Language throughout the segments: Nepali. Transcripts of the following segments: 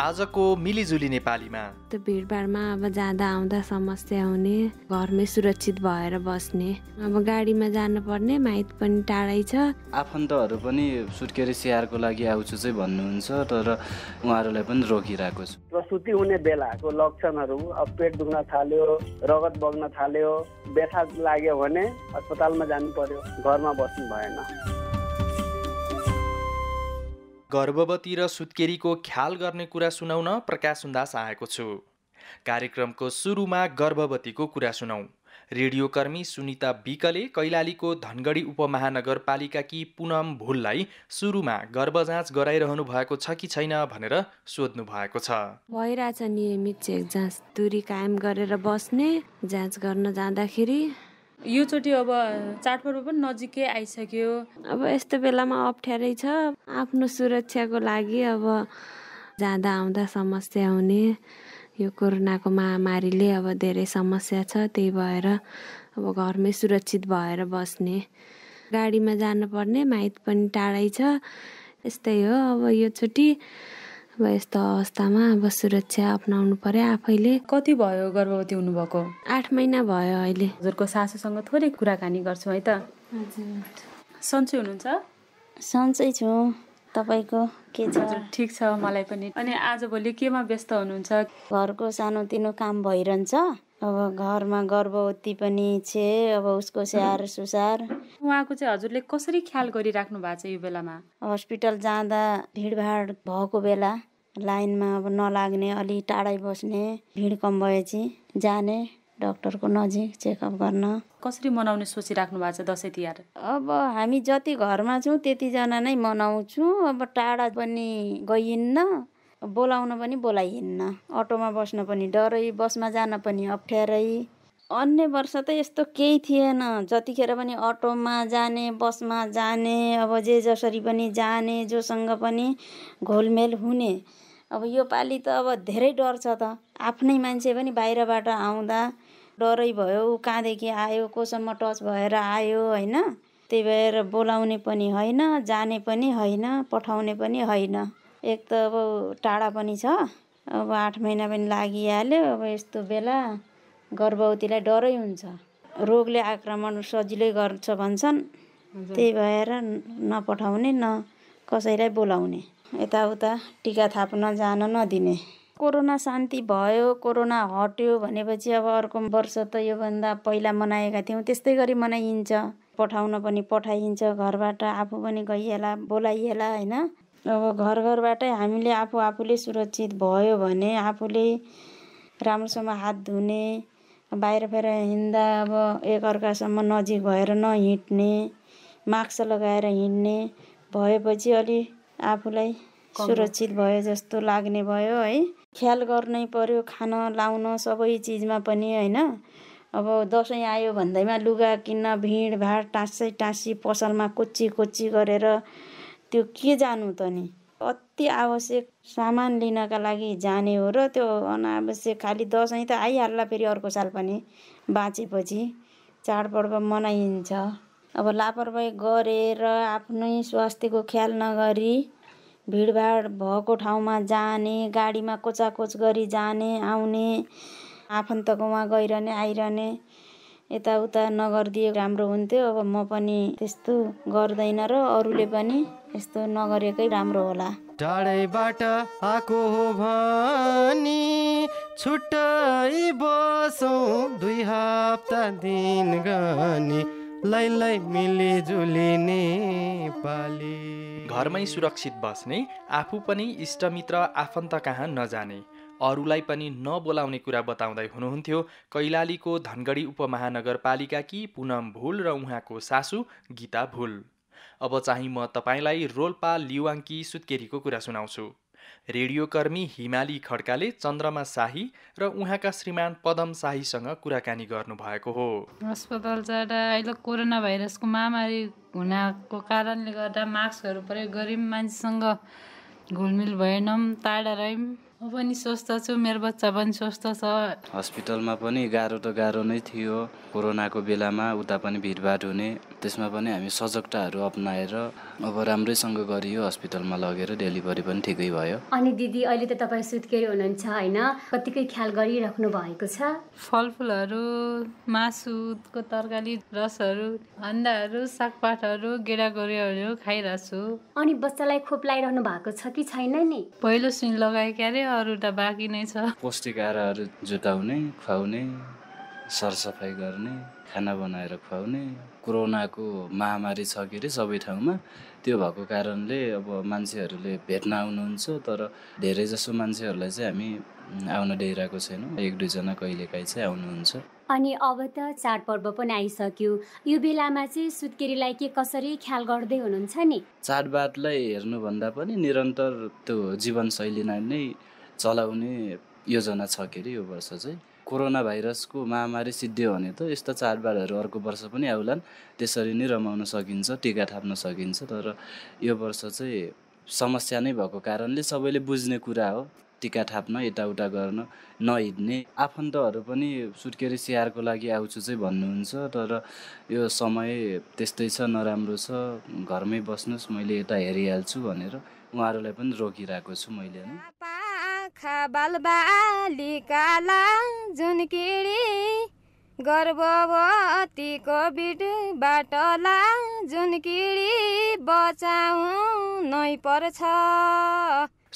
आजको मिलिजुली नेपालीमा त्यो भिडभाडमा अब जाँदा आउँदा समस्या हुने घरमै सुरक्षित भएर बस्ने अब गाडीमा जानु पर्ने माइत पनि टाढै छ आफन्तहरू पनि सुत्केरी स्याहारको लागि आउँछु चाहिँ भन्नुहुन्छ तर उहाँहरूलाई पनि रोकिरहेको छु प्रसुति हुने बेलाको लक्षणहरू अब पेट दुख्न थाल्यो रगत बग्न थाल्यो व्यथा लाग्यो भने अस्पतालमा जानु पर्यो घरमा बस्नु भएन गर्भवती र सुत्केरीको ख्याल गर्ने कुरा सुनाउन प्रकाश सुन्दास आएको छु कार्यक्रमको सुरुमा गर्भवतीको कुरा सुनौँ रेडियोकर्मी सुनिता बिकले कैलालीको धनगढी उपमहानगरपालिका कि पुनम भुललाई सुरुमा गर्भजाँच गराइरहनु भएको छ कि छैन भनेर सोध्नु भएको छ भइरहेछ नियमित चेक जाँच दुरी कायम गरेर बस्ने जाँच गर्न जाँदाखेरि यो योचोटि अब चाडपर्व पनि नजिकै आइसक्यो अब यस्तो बेलामा अप्ठ्यारै छ आफ्नो सुरक्षाको लागि अब जाँदा आउँदा समस्या हुने यो कोरोनाको महामारीले अब धेरै समस्या छ त्यही भएर अब घरमै सुरक्षित भएर बस्ने गाडीमा जानुपर्ने माइत पनि टाढै छ यस्तै हो अब यो योचोटि अब यस्तो अवस्थामा अब सुरक्षा अप्नाउनु पर्यो आफैले कति भयो गर्भवती हुनुभएको आठ महिना भयो अहिले हजुरको सासूसँग थोरै कुराकानी गर्छु है त सन्चै हुनुहुन्छ सन्चै छु तपाईँको के छ ठिक छ मलाई पनि अनि आजभोलि केमा व्यस्त हुनुहुन्छ घरको सानोतिनो काम भइरहन्छ अब घरमा गर्भवती पनि छ अब उसको स्याहार सुसार उहाँको चाहिँ हजुरले कसरी ख्याल गरिराख्नु भएको छ यो बेलामा हस्पिटल जाँदा भिडभाड भएको बेला लाइनमा अब नलाग्ने अलि टाढै बस्ने भिड कम भएपछि जाने डक्टरको नजिक चेकअप गर्न कसरी मनाउने सोचिराख्नु भएको छ दसैँ तिहार अब हामी जति घरमा छौँ त्यतिजना नै मनाउँछौँ अब टाढा पनि गइन्न बोलाउन पनि बोलाइन्न अटोमा बस्न पनि डरै बसमा जान पनि अप्ठ्यारै अन्य वर्ष त यस्तो केही थिएन जतिखेर पनि अटोमा जाने बसमा जाने अब जे जसरी पनि जाने जोसँग पनि घोलमेल हुने अब यो पालि त अब धेरै डर छ त आफ्नै मान्छे पनि बाहिरबाट आउँदा डरै भयो ऊ कहाँदेखि आयो कोसम्म टच भएर आयो होइन त्यही भएर बोलाउने पनि होइन जाने पनि होइन पठाउने पनि होइन एक त अब टाढा पनि छ अब आठ महिना पनि लागिहाल्यो अब यस्तो बेला गर्भवतीलाई डरै हुन्छ रोगले आक्रमण सजिलै गर्छ भन्छन् त्यही भएर नपठाउने न कसैलाई बोलाउने यताउता टिका थाप्न जान नदिने कोरोना शान्ति भयो कोरोना हट्यो भनेपछि अब अर्को वर्ष त योभन्दा पहिला मनाएका थियौँ त्यस्तै गरी मनाइन्छ पठाउन पनि पठाइन्छ घरबाट आफू पनि गइएला बोलाइएला होइन अब घर घरबाटै हामीले आफू आफूले सुरक्षित भयो भने आफूले राम्रोसँग हात धुने बाहिर फेर हिँड्दा अब एकअर्कासम्म नजिक भएर नहिँड्ने मास्क लगाएर हिँड्ने भएपछि अलि आफूलाई सुरक्षित भयो जस्तो लाग्ने भयो है ख्याल गर्नै पर्यो खान लाउन सबै चिजमा पनि होइन अब दसैँ आयो भन्दैमा लुगा किन्न भिडभाड टाँसै टाँसी पसलमा कोची कोची गरेर त्यो के जानु त नि अति आवश्यक सामान लिनका लागि जाने हो र त्यो अनावश्यक खालि दसैँ त आइहाल्ला फेरि अर्को साल पनि बाँचेपछि चाडपर्व मनाइन्छ अब लापरवाही गरेर आफ्नै स्वास्थ्यको ख्याल नगरी भिडभाड भएको ठाउँमा जाने गाडीमा कोचाकोच गरी जाने आउने आफन्तकोमा गइरहने आइरहने यताउता नगरिदिए राम्रो हुन्थ्यो अब म पनि त्यस्तो गर्दैन र अरूले पनि यस्तो नगरेकै राम्रो होला टाढैबाट आएको हो भनी छुट्टै बसौँ दुई हप्ता दिन गनी मिलिजुली नेपाली घरमै सुरक्षित बस्ने आफू पनि इष्टमित्र आफन्त कहाँ नजाने अरूलाई पनि नबोलाउने कुरा बताउँदै हुनुहुन्थ्यो कैलालीको धनगढी उपमहानगरपालिका कि पुनम भुल र उहाँको सासु गीता भुल अब चाहिँ म तपाईँलाई रोल्पा लिवाङ्की सुत्केरीको कुरा सुनाउँछु रेडियोकर्मी हिमाली खड्काले चन्द्रमा शाही र उहाँका श्रीमान पदम शाहीसँग कुराकानी गर्नुभएको हो अस्पताल जाँदा अहिले कोरोना भाइरसको महामारी हुनाको कारणले गर्दा मास्कहरू प्रयोग गऱ्यौँ मान्छेसँग घुलमिल भएनौँ टाढा रह्यौँ म पनि स्वस्थ छु मेरो बच्चा पनि स्वस्थ छ हस्पिटलमा पनि गाह्रो त गाह्रो नै थियो कोरोनाको बेलामा उता पनि भिडभाड हुने त्यसमा पनि हामी सजगताहरू अप्नाएर अब राम्रैसँग गरियो हस्पिटलमा लगेर डेलिभरी पनि ठिकै भयो अनि दिदी अहिले त तपाईँ सुत्केरी हुनुहुन्छ होइन कतिकै ख्याल गरिराख्नु भएको छ फलफुलहरू मासुको तरकारी रसहरू अन्डाहरू सागपातहरू गेडागोरीहरू खाइरहेको छु अनि बच्चालाई खोप लगाइरहनु भएको छ कि छैन नि पहिलो सुन लगाएको अरे अरू त बाँकी नै छ पौष्टिक जुटाउने खुवाउने सरसफाइ गर्ने खाना बनाएर खुवाउने कोरोनाको महामारी छ के अरे सबै ठाउँमा त्यो भएको कारणले अब मान्छेहरूले भेट्न आउनुहुन्छ तर धेरै जसो मान्छेहरूलाई चाहिँ हामी आउन दिइरहेको छैनौँ एक दुईजना कहिलेकाहीँ चाहिँ आउनुहुन्छ अनि अब त चाडपर्व पनि आइसक्यो यो बेलामा चाहिँ सुत्केरीलाई के कसरी ख्याल गर्दै हुनुहुन्छ नि चाडबाडलाई हेर्नुभन्दा पनि निरन्तर त्यो जीवनशैलीलाई नै चलाउने योजना छ के अरे यो वर्ष चाहिँ कोरोना भाइरसको महामारी सिद्धि भने त यस्ता चाडबाडहरू अर्को वर्ष पनि आउलान् त्यसरी नै रमाउन सकिन्छ टिका थाप्न सकिन्छ तर यो वर्ष चाहिँ समस्या नै भएको कारणले सबैले बुझ्ने कुरा हो टिका थाप्न यताउता गर्न नहिड्ने आफन्तहरू पनि सुत्केरी स्याहारको लागि आउँछु चाहिँ भन्नुहुन्छ तर यो समय त्यस्तै छ नराम्रो छ घरमै बस्नुहोस् मैले यता हेरिहाल्छु भनेर उहाँहरूलाई पनि रोकिरहेको छु मैले होइन आँखा बालबालिकाला झुनकिडी गर्भवती कोभिडबाटला बचाउ नै पर्छ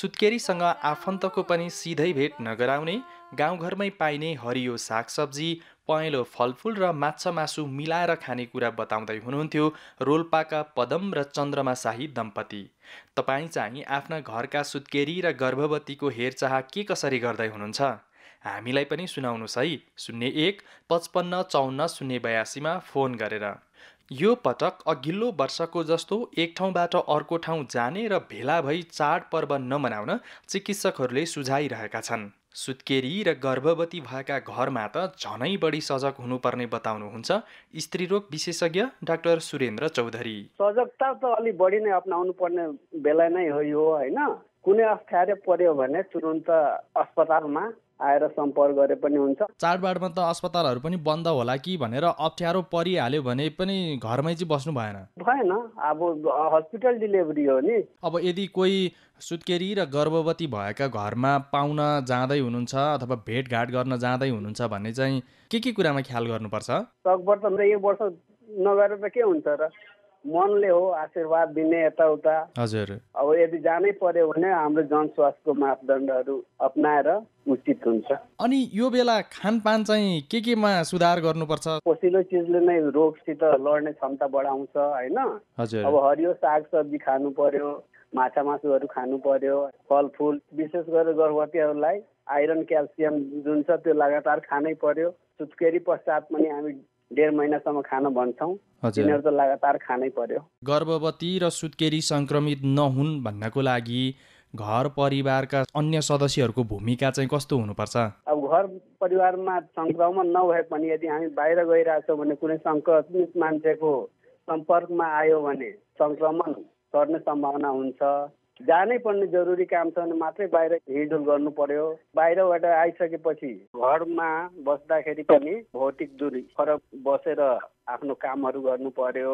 सुत्केरीसँग आफन्तको पनि सिधै भेट नगराउने गाउँघरमै पाइने हरियो सागसब्जी पहेँलो फलफुल र माछा मासु मिलाएर खानेकुरा बताउँदै हुनुहुन्थ्यो रोल्पाका पदम र चन्द्रमा शाही दम्पति तपाईँ चाहिँ आफ्ना घरका सुत्केरी र गर्भवतीको हेरचाह के कसरी गर्दै हुनुहुन्छ हामीलाई पनि सुनाउनुहोस् है शून्य एक पचपन्न चौन्न शून्य बयासीमा फोन गरेर यो पटक अघिल्लो वर्षको जस्तो एक ठाउँबाट अर्को ठाउँ जाने र भेला भई चाडपर्व नमनाउन चिकित्सकहरूले सुझाइरहेका छन् सुत्केरी र गर्भवती भएका घरमा त झनै बढी सजग हुनुपर्ने बताउनुहुन्छ स्त्री रोग विशेषज्ञ डाक्टर सुरेन्द्र चौधरी सजगता त अलिक बढी नै अप्नाउनु पर्ने बेला नै हो यो होइन कुनै अप्ठ्यारो पर्यो भने तुरन्त अस्पतालमा आएर सम्पर्क गरे पनि हुन्छ चाडबाडमा त अस्पतालहरू पनि बन्द होला कि भनेर अप्ठ्यारो परिहाल्यो भने पनि घरमै चाहिँ बस्नु भएन भएन अब हस्पिटल डेलिभरी हो नि अब यदि कोही सुत्केरी र गर्भवती भएका घरमा पाउन जाँदै हुनुहुन्छ अथवा भेटघाट गर्न जाँदै हुनुहुन्छ भने चाहिँ के के कुरामा ख्याल गर्नुपर्छ सकभर त एक वर्ष नगरेर के हुन्छ र मनले हो आशीर्वाद दिने यताउता हजुर अब यदि जानै पर्यो भने हाम्रो जनस्वास्थ्यको मापदण्डहरू अप्नाएर उचित हुन्छ अनि यो बेला खानपान चाहिँ के केमा सुधार गर्नुपर्छ पसिलो चिजले नै रोगसित लड्ने क्षमता बढाउँछ होइन अब हरियो साग सब्जी खानु पर्यो माछा मासुहरू खानु पर्यो फलफुल विशेष गरेर गर्भवतीहरूलाई आइरन क्याल्सियम जुन छ त्यो लगातार खानै पर्यो सुत्केरी पश्चात पनि हामी डेढ महिनासम्म खान भन्छौँ तिनीहरू त लगातार खानै पर्यो गर्भवती र सुत्केरी संक्रमित नहुन् भन्नको लागि घर परिवारका अन्य सदस्यहरूको भूमिका चाहिँ कस्तो हुनुपर्छ अब घर परिवारमा संक्रमण नभए पनि यदि हामी बाहिर गइरहेछौँ भने कुनै सङ्क्रमित मान्छेको सम्पर्कमा आयो भने संक्रमण सर्ने सम्भावना हुन्छ जानै पर्ने जरुरी काम छ भने मात्रै बाहिर हिँडुल गर्नु पर्यो बाहिरबाट आइसकेपछि घरमा बस्दाखेरि पनि भौतिक दूरी फरक बसेर आफ्नो कामहरू गर्नु पर्यो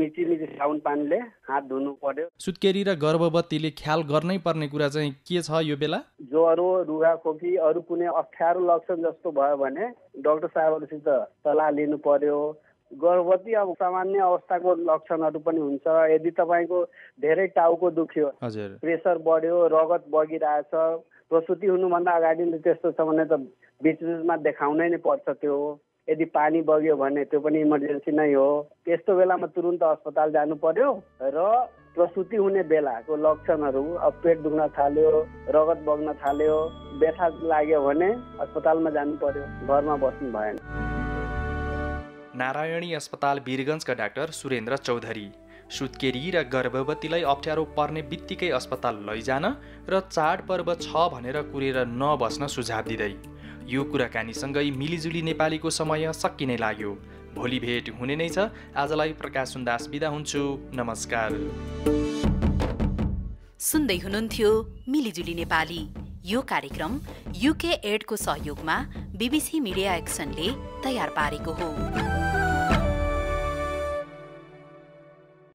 मिची मिची साबुन पानीले हात धुनु पर्यो सुत्केरी र गर्भवतीले ख्याल गर्नै पर्ने कुरा चाहिँ के छ यो बेला ज्वरो रुगा खोकी अरू कुनै अप्ठ्यारो लक्षण जस्तो भयो भने डक्टर साहबहरूसित सल्लाह लिनु पर्यो गर्भवती अब सामान्य अवस्थाको लक्षणहरू पनि हुन्छ यदि तपाईँको धेरै टाउको दुख्यो प्रेसर बढ्यो रगत बगिरहेछ प्रसुति हुनुभन्दा अगाडि नै त्यस्तो छ भने त बिच बिचमा देखाउनै नै पर्छ त्यो यदि पानी बग्यो भने त्यो पनि इमर्जेन्सी नै हो त्यस्तो बेलामा तुरुन्त अस्पताल जानु पर्यो र प्रसुति हुने बेलाको लक्षणहरू अब पेट दुख्न थाल्यो रगत बग्न थाल्यो व्यथा लाग्यो भने अस्पतालमा जानु पर्यो घरमा बस्नु भएन नारायणी अस्पताल वीरगन्जका डाक्टर सुरेन्द्र चौधरी सुत्केरी र गर्भवतीलाई अप्ठ्यारो पर्ने बित्तिकै अस्पताल लैजान र चाडपर्व छ भनेर कुरेर नबस्न सुझाव दिँदै यो कुराकानीसँगै मिलिजुली नेपालीको समय सकिने लाग्यो भोलि भेट हुने नै छ आजलाई प्रकाश सुन्दास बिदा हुन्छु नमस्कार सुन्दै हुनुहुन्थ्यो मिलिजुली नेपाली यो कार्यक्रम युके एडको सहयोगमा बिबिसी मिडिया एक्सनले तयार पारेको हो